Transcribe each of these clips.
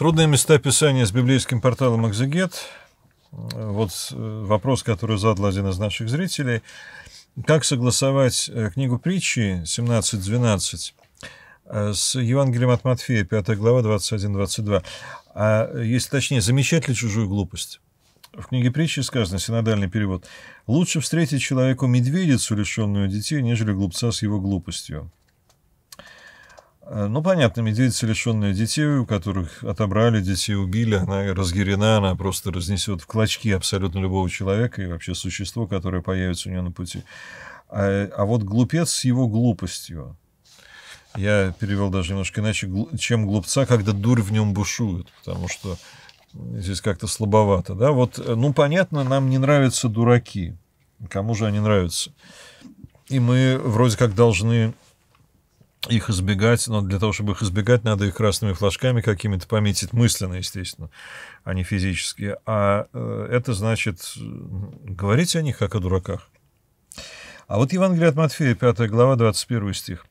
Трудные места Писания с библейским порталом «Экзегет». Вот э, вопрос, который задал один из наших зрителей. Как согласовать э, книгу притчи 17.12 э, с Евангелием от Матфея, 5 глава, 21-22. А если точнее, замечать ли чужую глупость? В книге притчи сказано, синодальный перевод, «Лучше встретить человеку медведицу, лишенную детей, нежели глупца с его глупостью». Э, ну, понятно, медведица, лишенная детей, у которых отобрали детей, убили, она разгерена, она просто разнесет в клочки абсолютно любого человека и вообще существо, которое появится у нее на пути. А, а вот глупец с его глупостью. Я перевел даже немножко иначе, чем глупца, когда дурь в нем бушует, потому что здесь как-то слабовато. Да? Вот, э, ну, понятно, нам не нравятся дураки. Кому же они нравятся? И мы вроде как должны их избегать, но для того, чтобы их избегать, надо их красными флажками какими-то пометить мысленно, естественно, а не физически. А э, это значит говорить о них как о дураках. А вот Евангелие от Матфея, 5 глава, 21 стих.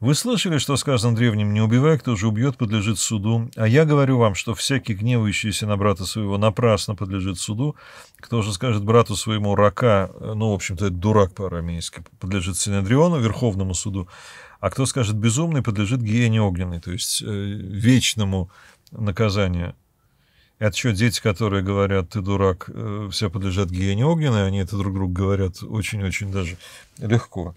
Вы слышали, что сказано древним «не убивай, кто же убьет, подлежит суду», а я говорю вам, что всякий гневающийся на брата своего напрасно подлежит суду, кто же скажет брату своему «рака», э, ну, в общем-то, это дурак по-арамейски, подлежит Синедриону, Верховному суду, а кто скажет «безумный», подлежит гиене огненной, то есть э, вечному наказанию. Это что, дети, которые говорят, ты дурак, э, все подлежат гиене огненной, они это друг другу говорят очень-очень даже легко.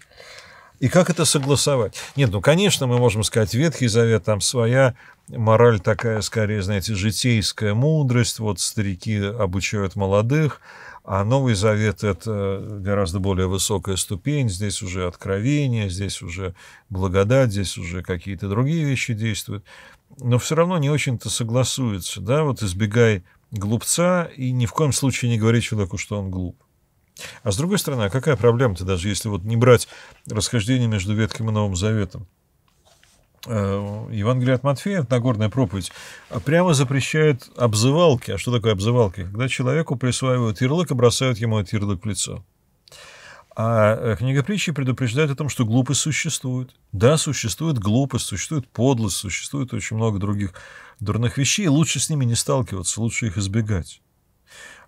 И как это согласовать? Нет, ну, конечно, мы можем сказать, Ветхий Завет, там своя мораль такая, скорее, знаете, житейская мудрость, вот старики обучают молодых, а Новый Завет – это гораздо более высокая ступень, здесь уже откровение, здесь уже благодать, здесь уже какие-то другие вещи действуют. Но все равно не очень-то согласуется, да, вот избегай глупца и ни в коем случае не говори человеку, что он глуп. А с другой стороны, а какая проблема-то, даже если вот не брать расхождение между Ветхим и Новым Заветом? Э, Евангелие от Матфея, Нагорная проповедь, а прямо запрещает обзывалки. А что такое обзывалки? Когда человеку присваивают ярлык и бросают ему этот ярлык в лицо. А э, книга притчи предупреждает о том, что глупость существует. Да, существует глупость, существует подлость, существует очень много других дурных вещей. Лучше с ними не сталкиваться, лучше их избегать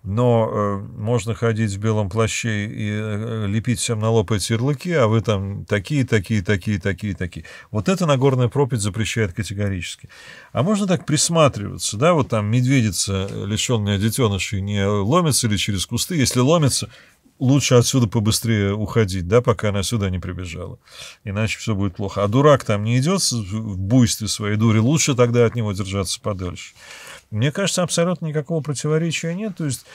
но э, можно ходить в белом плаще и э, лепить всем на лоб эти ярлыки, а вы там такие, такие, такие, такие, такие. Вот это Нагорная проповедь запрещает категорически. А можно так присматриваться, да, вот там медведица, э, лишенная детенышей, не ломится ли через кусты, если ломится, лучше отсюда побыстрее уходить, да, пока она сюда не прибежала. Иначе все будет плохо. А дурак там не идет в буйстве своей дури, лучше тогда от него держаться подальше. Мне кажется, абсолютно никакого противоречия нет. То есть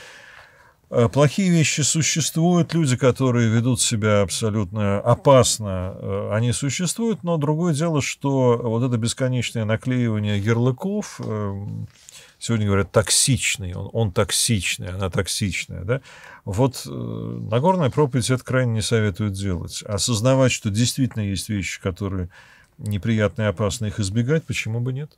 э, Плохие вещи существуют, люди, которые ведут себя абсолютно опасно, э, они существуют, но другое дело, что вот это бесконечное наклеивание ярлыков, э, сегодня говорят токсичный, он, он токсичный, она токсичная, да, вот Нагорная проповедь это крайне не советует делать. Осознавать, что действительно есть вещи, которые неприятные, опасные, их избегать, почему бы нет?